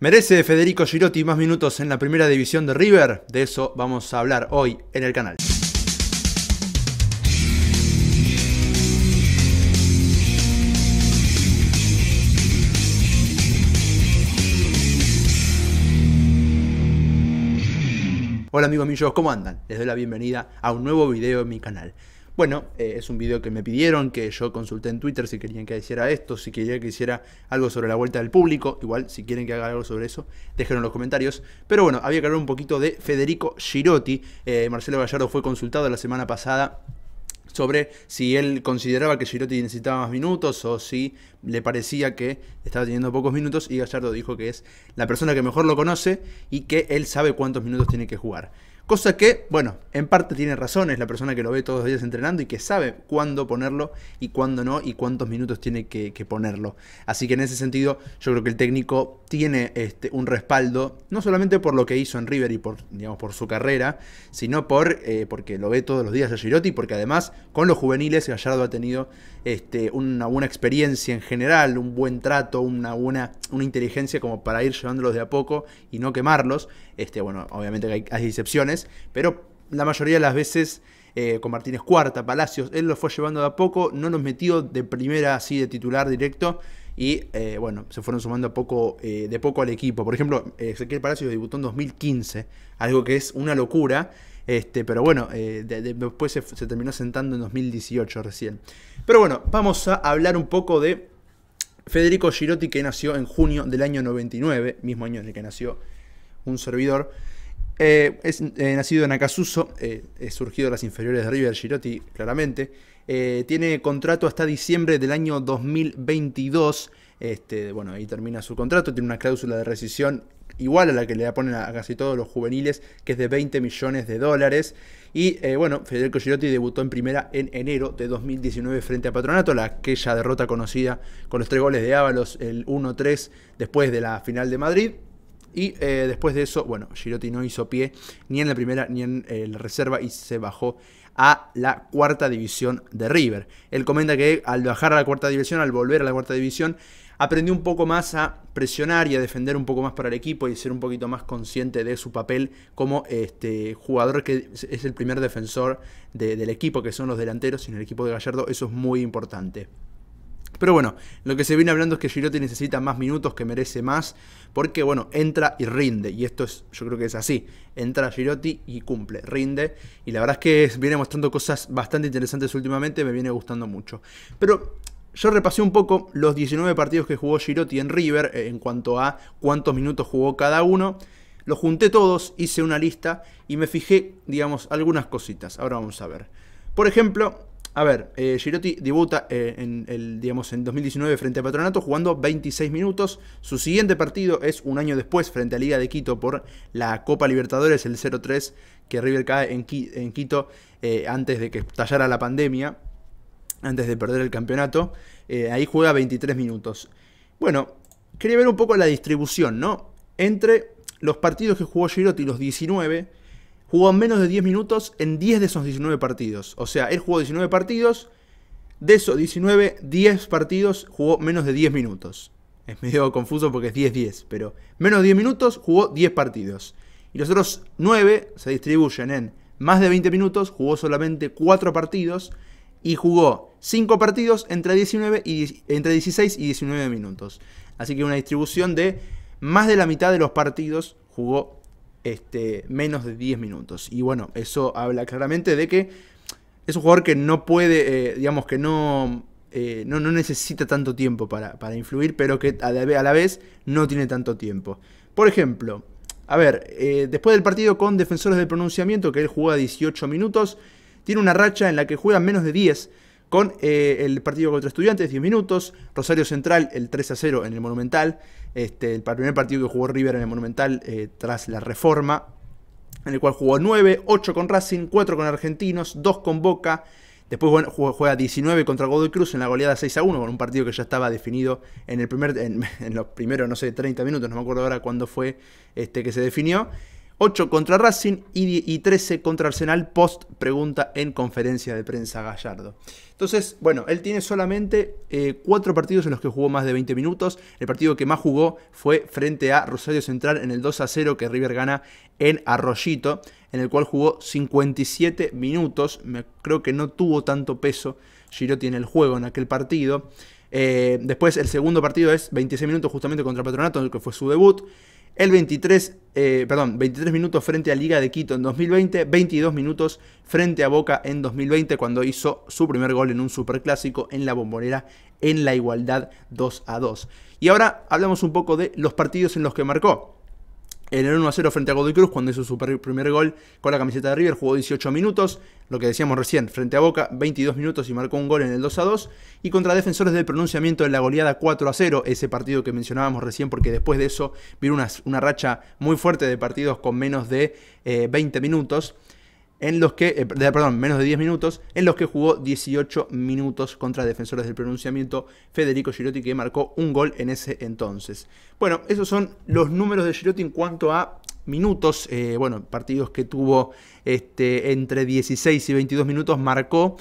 ¿Merece Federico Girotti más minutos en la primera división de River? De eso vamos a hablar hoy en el canal. Hola amigos míos, ¿cómo andan? Les doy la bienvenida a un nuevo video en mi canal. Bueno, eh, es un video que me pidieron, que yo consulté en Twitter si querían que hiciera esto, si querían que hiciera algo sobre la vuelta del público. Igual, si quieren que haga algo sobre eso, déjenlo en los comentarios. Pero bueno, había que hablar un poquito de Federico Girotti. Eh, Marcelo Gallardo fue consultado la semana pasada sobre si él consideraba que Girotti necesitaba más minutos o si le parecía que estaba teniendo pocos minutos y Gallardo dijo que es la persona que mejor lo conoce y que él sabe cuántos minutos tiene que jugar. Cosa que, bueno, en parte tiene razón, es la persona que lo ve todos los días entrenando y que sabe cuándo ponerlo y cuándo no y cuántos minutos tiene que, ponerlo. Así que en ese sentido yo creo que el técnico tiene este, un respaldo, no solamente por lo que hizo en River y por, digamos, por su carrera, sino por, eh, porque lo ve todos los días a Girotti, porque además con los juveniles Gallardo ha tenido este, una buena experiencia en general, un buen trato, una buena una inteligencia como para ir llevándolos de a poco y no quemarlos. Este, bueno, obviamente hay, hay excepciones pero la mayoría de las veces eh, con Martínez Cuarta, Palacios, él lo fue llevando de a poco, no nos metió de primera así de titular directo y eh, bueno, se fueron sumando poco, eh, de poco al equipo. Por ejemplo, Ezequiel Palacios debutó en 2015, algo que es una locura. Este, pero bueno, después se, se, terminó sentando en 2018 recién. Pero bueno, vamos a hablar un poco de Federico Girotti, que nació en junio del año 99, mismo año en el que nació un servidor. Eh, es eh, nacido en Acasuso, eh, es surgido de las inferiores de River Girotti, claramente. tiene contrato hasta diciembre del año 2022. Este, bueno, ahí termina su contrato. Tiene una cláusula de rescisión igual a la que le ponen a, casi todos los juveniles, que es de 20 millones de dólares. Y bueno, Federico Girotti debutó en primera en enero de 2019 frente a Patronato, la aquella derrota conocida con los tres goles de Ábalos, el 1-3 después de la final de Madrid. Y eh, después de eso, bueno, Girotti no hizo pie ni en la primera ni en eh, la reserva y se bajó a la cuarta división de River. Él comenta que al bajar a la cuarta división, al volver a la cuarta división, aprendió un poco más a presionar y a defender un poco más para el equipo y ser un poquito más consciente de su papel como este jugador que es el primer defensor del equipo, que son los delanteros, y en el equipo de Gallardo eso es muy importante. Pero bueno, lo que se viene hablando es que Girotti necesita más minutos, que merece más, porque bueno, entra y rinde, y esto es, yo creo que es así, entra Girotti y cumple, rinde, y la verdad es que viene mostrando cosas bastante interesantes últimamente, me viene gustando mucho. Pero yo repasé un poco los 19 partidos que jugó Girotti en River eh, en cuanto a cuántos minutos jugó cada uno. Los junté todos, hice una lista y me fijé, digamos, algunas cositas. Ahora vamos a ver. Por ejemplo, a ver, eh, Girotti debuta eh, en, el, digamos, en 2019 frente a Patronato jugando 26 minutos. Su siguiente partido es un año después frente a Liga de Quito por la Copa Libertadores, el 0-3 que River cae en, Quito eh, antes de que estallara la pandemia, antes de perder el campeonato. Eh, ahí juega 23 minutos. Bueno, quería ver un poco la distribución, ¿no? Entre los partidos que jugó Girotti, los 19, jugó menos de 10 minutos en 10 de esos 19 partidos. O sea, él jugó 19 partidos, de esos 19, 10 partidos jugó menos de 10 minutos. Es medio confuso porque es 10-10, pero menos de 10 minutos jugó 10 partidos. Y los otros 9 se distribuyen en más de 20 minutos, jugó solamente 4 partidos y jugó 5 partidos entre, 19 y, entre 16 y 19 minutos. Así que una distribución de más de la mitad de los partidos jugó este, menos de 10 minutos. Y bueno, eso habla claramente de que es un jugador que no puede, eh, digamos que eh, no, no, necesita tanto tiempo para, para influir, pero que a la, vez no tiene tanto tiempo. Por ejemplo, a ver, eh, después del partido con Defensores del Pronunciamiento, que él juega 18 minutos, tiene una racha en la que juega menos de 10 con eh, el partido contra Estudiantes, 10 minutos. Rosario Central, el 3 a 0 en el Monumental. Este, el primer partido que jugó River en el Monumental eh, tras la reforma, en el cual jugó 9, 8 con Racing, 4 con Argentinos, 2 con Boca. Después bueno, juega 19 contra Godoy Cruz en la goleada 6 a 1, con un partido que ya estaba definido en, el primer, los primeros, no sé, 30 minutos, no me acuerdo ahora cuándo fue este, que se definió. 8 contra Racing y, 13 contra Arsenal post pregunta en conferencia de prensa Gallardo. Entonces, bueno, él tiene solamente 4 eh, partidos en los que jugó más de 20 minutos. El partido que más jugó fue frente a Rosario Central en el 2 a 0 que River gana en Arroyito, en el cual jugó 57 minutos. Me, creo que no tuvo tanto peso Girotti en el juego en aquel partido. Eh, después, el segundo partido es 26 minutos justamente contra Patronato, en el que fue su debut el 23, eh, perdón, 23 minutos frente a Liga de Quito en 2020, 22 minutos frente a Boca en 2020 cuando hizo su primer gol en un superclásico en la bombonera en la igualdad 2 a 2. Y ahora hablamos un poco de los partidos en los que marcó. En el 1 0 frente a Godoy Cruz, cuando hizo su primer gol con la camiseta de River, jugó 18 minutos, lo que decíamos recién, frente a Boca, 22 minutos y marcó un gol en el 2 2. Y contra Defensores del Pronunciamiento en la goleada 4 0, ese partido que mencionábamos recién, porque después de eso vino una, racha muy fuerte de partidos con menos de 20 eh, minutos en los que, eh, perdón, menos de 10 minutos, en los que jugó 18 minutos contra defensores del pronunciamiento Federico Girotti, que marcó un gol en ese entonces. Bueno, esos son los números de Girotti en cuanto a minutos, eh, bueno, partidos que tuvo este, entre 16 y 22 minutos, marcó.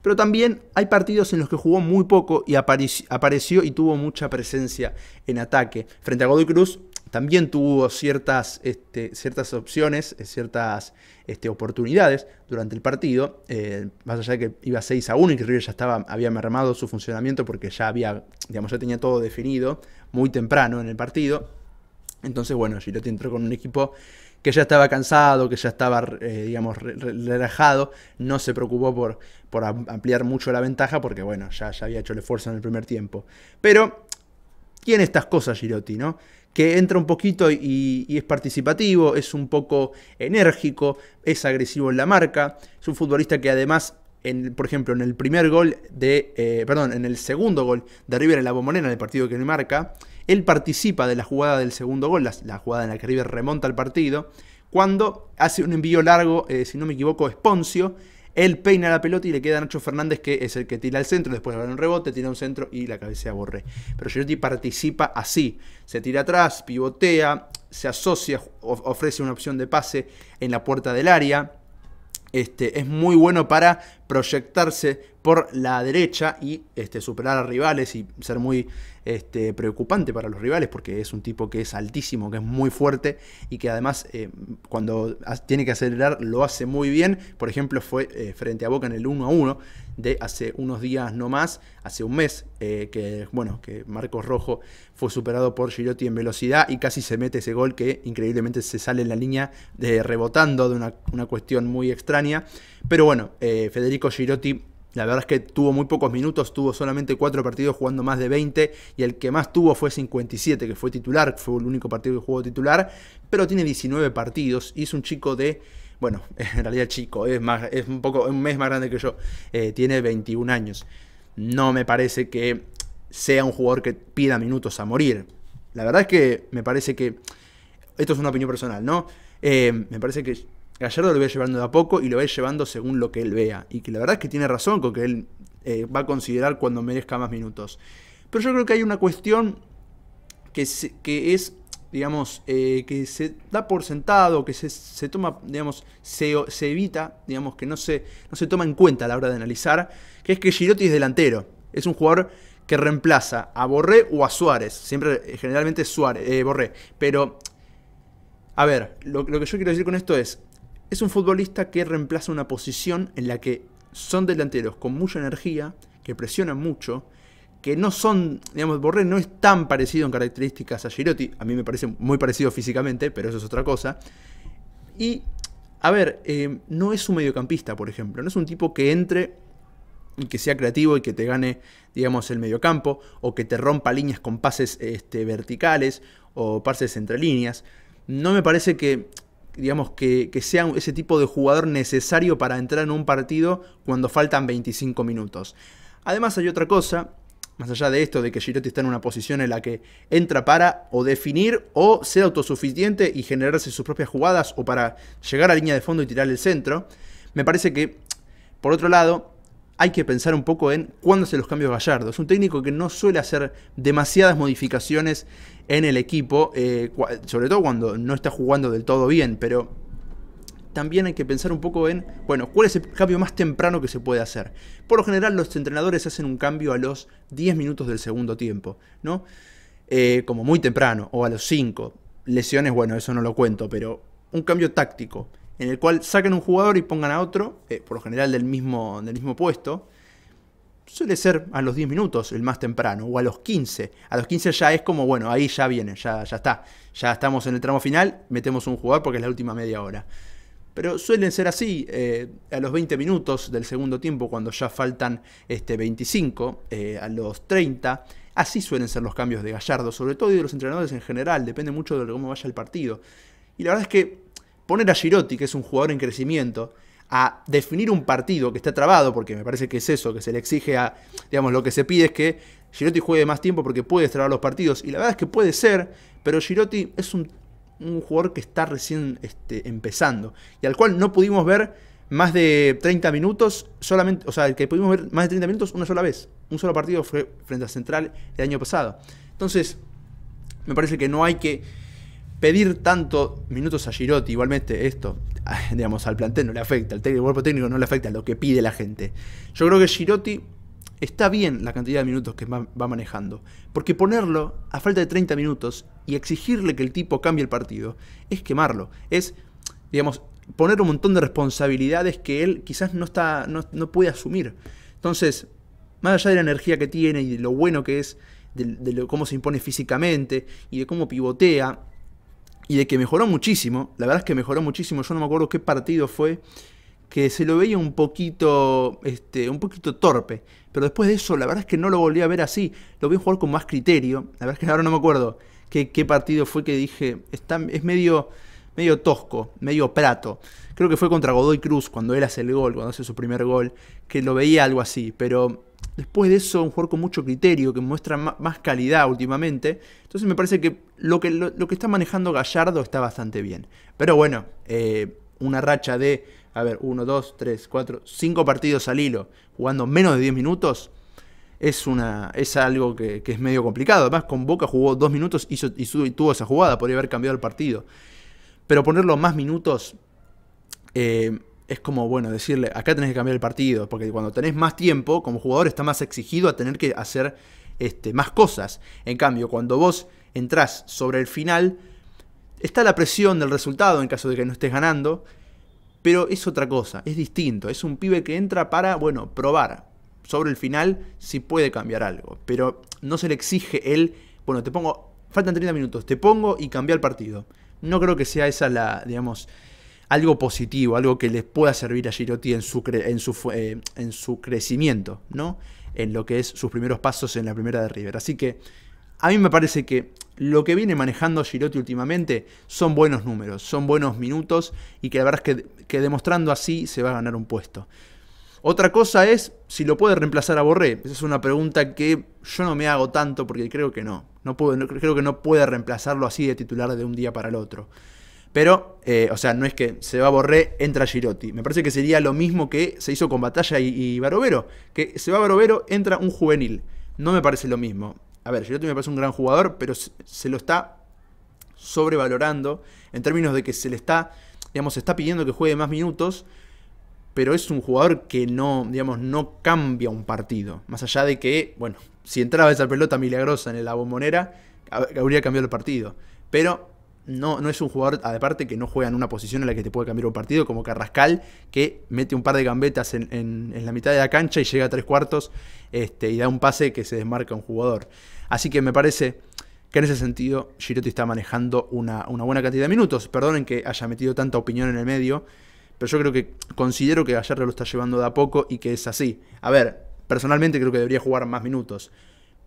Pero también hay partidos en los que jugó muy poco y apareció y tuvo mucha presencia en ataque. Frente a Godoy Cruz también tuvo ciertas, este, ciertas opciones, eh, ciertas este, oportunidades durante el partido, eh, más allá de que iba 6 a 1 y que River ya estaba, había mermado su funcionamiento porque ya había, digamos, ya tenía todo definido muy temprano en el partido. Entonces, bueno, Girotti entró con un equipo que ya estaba cansado, que ya estaba, eh, digamos, relajado, no se preocupó por, por ampliar mucho la ventaja porque, bueno, ya, ya había hecho el esfuerzo en el primer tiempo. Pero tiene estas cosas Girotti, ¿no? que entra un poquito y, es participativo, es un poco enérgico, es agresivo en la marca, es un futbolista que además, en, por ejemplo, en el primer gol de, eh, perdón, en el segundo gol de River en la bombonera, en el partido que le marca, él participa de la jugada del segundo gol, la, jugada en la que River remonta al partido, cuando hace un envío largo, eh, si no me equivoco, Esponcio, él peina la pelota y le queda a Nacho Fernández, que es el que tira el centro, después le un rebote, tira un centro y la cabeza borre Pero Girotti participa así, se tira atrás, pivotea, se asocia, ofrece una opción de pase en la puerta del área. Este, es muy bueno para proyectarse por la derecha y este, superar a rivales y ser muy este, preocupante para los rivales porque es un tipo que es altísimo, que es muy fuerte y que además eh, cuando tiene que acelerar lo hace muy bien. Por ejemplo, fue eh, frente a Boca en el 1 a 1 de hace unos días no más, hace un mes, eh, que bueno, que Marcos Rojo fue superado por Girotti en velocidad y casi se mete ese gol que increíblemente se sale en la línea de, rebotando de una, una cuestión muy extraña. Pero bueno, eh, Federico Girotti la verdad es que tuvo muy pocos minutos, tuvo solamente cuatro partidos jugando más de 20 y el que más tuvo fue 57, que fue titular, fue el único partido que jugó titular, pero tiene 19 partidos y es un chico de, bueno, en realidad chico, es, más, es un poco, un mes más grande que yo, eh, tiene 21 años. No me parece que sea un jugador que pida minutos a morir. La verdad es que me parece que, esto es una opinión personal, ¿no? Eh, me parece que Gallardo lo va llevando de a poco y lo va llevando según lo que él vea. Y que la verdad es que tiene razón con que él eh, va a considerar cuando merezca más minutos. Pero yo creo que hay una cuestión que, es, digamos, eh, que se da por sentado, que se, toma, digamos, se, se, evita, digamos, que no se, no se toma en cuenta a la hora de analizar, que es que Girotti es delantero. Es un jugador que reemplaza a Borré o a Suárez. Siempre, eh, generalmente Suárez, Borré. Pero, a ver, lo que yo quiero decir con esto es, es un futbolista que reemplaza una posición en la que son delanteros con mucha energía, que presionan mucho, que no son, digamos, Borré no es tan parecido en características a Girotti, a mí me parece muy parecido físicamente, pero eso es otra cosa. Y, a ver, eh, no es un mediocampista, por ejemplo, no es un tipo que entre y que sea creativo y que te gane, digamos, el mediocampo, o que te rompa líneas con pases este, verticales o pases entre líneas. No me parece que digamos, que, sea ese tipo de jugador necesario para entrar en un partido cuando faltan 25 minutos. Además hay otra cosa, más allá de esto, de que Girotti está en una posición en la que entra para o definir o ser autosuficiente y generarse sus propias jugadas o para llegar a línea de fondo y tirar el centro, me parece que, por otro lado, hay que pensar un poco en cuándo hace los cambios Gallardo. Es un técnico que no suele hacer demasiadas modificaciones en el equipo, eh, sobre todo cuando no está jugando del todo bien, pero también hay que pensar un poco en, bueno, cuál es el cambio más temprano que se puede hacer. Por lo general los entrenadores hacen un cambio a los 10 minutos del segundo tiempo, ¿no? Eh, como muy temprano, o a los 5. Lesiones, bueno, eso no lo cuento, pero un cambio táctico en el cual saquen un jugador y pongan a otro, eh, por lo general del mismo, del mismo puesto. Suele ser a los 10 minutos el más temprano, o a los 15. A los 15 ya es como, bueno, ahí ya viene, ya, ya está. Ya estamos en el tramo final, metemos un jugador porque es la última media hora. Pero suelen ser así, eh, a los 20 minutos del segundo tiempo, cuando ya faltan este, 25, eh, a los 30, así suelen ser los cambios de Gallardo, sobre todo y de los entrenadores en general, depende mucho de cómo vaya el partido. Y la verdad es que poner a Girotti, que es un jugador en crecimiento, a definir un partido que está trabado, porque me parece que es eso, que se le exige a, digamos, lo que se pide es que Girotti juegue más tiempo porque puede trabar los partidos, y la verdad es que puede ser, pero Girotti es un, jugador que está recién este, empezando, y al cual no pudimos ver más de 30 minutos, solamente, o sea, el que pudimos ver más de 30 minutos una sola vez, un solo partido fue frente a Central el año pasado. Entonces, me parece que no hay que pedir tanto minutos a Girotti, igualmente esto, digamos, al plantel no le afecta, al cuerpo técnico no le afecta A lo que pide la gente. Yo creo que Girotti está bien la cantidad de minutos que va manejando, porque ponerlo a falta de 30 minutos y exigirle que el tipo cambie el partido es quemarlo, es, digamos, poner un montón de responsabilidades que él quizás no, está, no, puede asumir. Entonces, más allá de la energía que tiene y de lo bueno que es, de, cómo se impone físicamente y de cómo pivotea, y de que mejoró muchísimo. La verdad es que mejoró muchísimo. Yo no me acuerdo qué partido fue que se lo veía un poquito, este, un poquito torpe. Pero después de eso, la verdad es que no lo volví a ver así. Lo vi jugar con más criterio. La verdad es que ahora no me acuerdo qué, partido fue que dije. Está, es medio, medio tosco, medio prato. Creo que fue contra Godoy Cruz cuando él hace el gol, cuando hace su primer gol, que lo veía algo así. Pero Después de eso, un jugador con mucho criterio, que muestra más calidad últimamente. Entonces me parece que lo que, lo, que está manejando Gallardo está bastante bien. Pero bueno, eh, una racha de, a ver, 1, 2, 3, 4, 5 partidos al hilo, jugando menos de 10 minutos, es, una, es algo que, es medio complicado. Además, con Boca jugó dos minutos y, y tuvo esa jugada, podría haber cambiado el partido. Pero ponerlo más minutos eh, es como, bueno, decirle, acá tenés que cambiar el partido, porque cuando tenés más tiempo, como jugador está más exigido a tener que hacer este, más cosas. En cambio, cuando vos entrás sobre el final, está la presión del resultado en caso de que no estés ganando, pero es otra cosa, es distinto, es un pibe que entra para, bueno, probar. Sobre el final si puede cambiar algo, pero no se le exige él, bueno, te pongo, faltan 30 minutos, te pongo y cambia el partido. No creo que sea esa la, digamos, algo positivo, algo que les pueda servir a Girotti en su, su, eh, en su crecimiento, ¿no? En lo que es sus primeros pasos en la primera de River. Así que a mí me parece que lo que viene manejando Girotti últimamente son buenos números, son buenos minutos y que la verdad es que, demostrando así se va a ganar un puesto. Otra cosa es si lo puede reemplazar a Borré. Esa es una pregunta que yo no me hago tanto porque creo que no. no, puedo, no creo que no puede reemplazarlo así de titular de un día para el otro. Pero, eh, o sea, no es que se va a Borré, entra Girotti. Me parece que sería lo mismo que se hizo con Batalla y, y Barovero. Que se va Barovero, entra un juvenil. No me parece lo mismo. A ver, Girotti me parece un gran jugador, pero se, lo está sobrevalorando en términos de que se le está, digamos, se está pidiendo que juegue más minutos, pero es un jugador que no, digamos, no cambia un partido. Más allá de que, bueno, si entraba esa pelota milagrosa en la bombonera, habría cambiado el partido. Pero no, no es un jugador, aparte, que no juega en una posición en la que te puede cambiar un partido, como Carrascal, que mete un par de gambetas en, la mitad de la cancha y llega a tres cuartos este, y da un pase que se desmarca un jugador. Así que me parece que en ese sentido Girotti está manejando una, una buena cantidad de minutos. Perdonen que haya metido tanta opinión en el medio, pero yo creo que considero que Gallardo lo está llevando de a poco y que es así. A ver, personalmente creo que debería jugar más minutos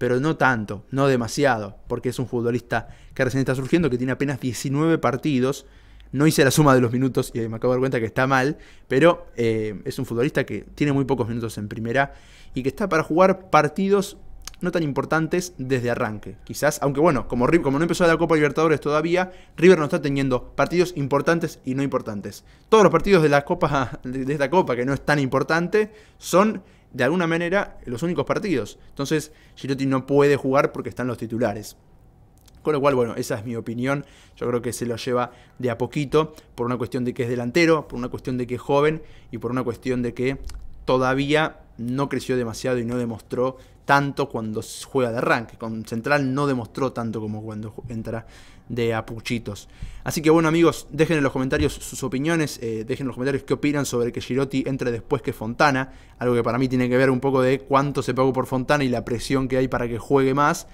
pero no tanto, no demasiado, porque es un futbolista que recién está surgiendo, que tiene apenas 19 partidos. No hice la suma de los minutos y me acabo de dar cuenta que está mal, pero eh, es un futbolista que tiene muy pocos minutos en primera y que está para jugar partidos no tan importantes desde arranque. Quizás, aunque bueno, como, como no empezó la Copa Libertadores todavía, River no está teniendo partidos importantes y no importantes. Todos los partidos de, la Copa, de esta Copa, que no es tan importante, son de alguna manera los únicos partidos. Entonces Girotti no puede jugar porque están los titulares. Con lo cual, bueno, esa es mi opinión. Yo creo que se lo lleva de a poquito por una cuestión de que es delantero, por una cuestión de que es joven y por una cuestión de que todavía no creció demasiado y no demostró tanto cuando juega de arranque. Con Central no demostró tanto como cuando entra de apuchitos. Así que bueno amigos, dejen en los comentarios sus opiniones, eh, dejen en los comentarios qué opinan sobre que Girotti entre después que Fontana, algo que para mí tiene que ver un poco de cuánto se pagó por Fontana y la presión que hay para que juegue más.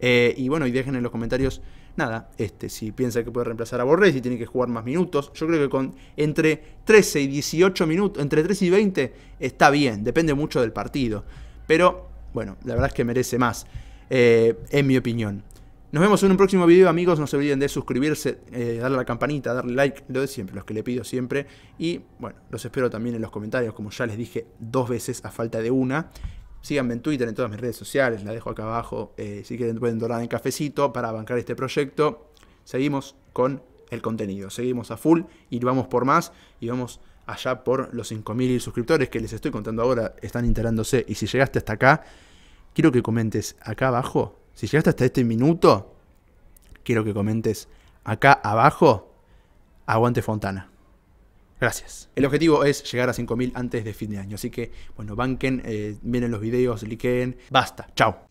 Eh, y bueno, y dejen en los comentarios, nada, este, si piensa que puede reemplazar a Borré, si tiene que jugar más minutos. Yo creo que con entre 13 y 18 minutos, entre 13 y 20, está bien, depende mucho del partido. Pero bueno, la verdad es que merece más, eh, en mi opinión. Nos vemos en un próximo video, amigos. No se olviden de suscribirse, eh, darle a la campanita, darle like, lo de siempre, los que le pido siempre. Y bueno, los espero también en los comentarios, como ya les dije dos veces a falta de una. Síganme en Twitter, en todas mis redes sociales, la dejo acá abajo. Eh, si quieren pueden donar en cafecito para bancar este proyecto. Seguimos con el contenido, seguimos a full y vamos por más y vamos allá por los 5.000 suscriptores que les estoy contando ahora, están integrándose. Y si llegaste hasta acá, quiero que comentes acá abajo si llegaste hasta este minuto, quiero que comentes acá abajo, aguante Fontana. Gracias. El objetivo es llegar a 5.000 antes de fin de año. Así que, bueno, banquen, eh, miren los videos, liquen, Basta. Chao.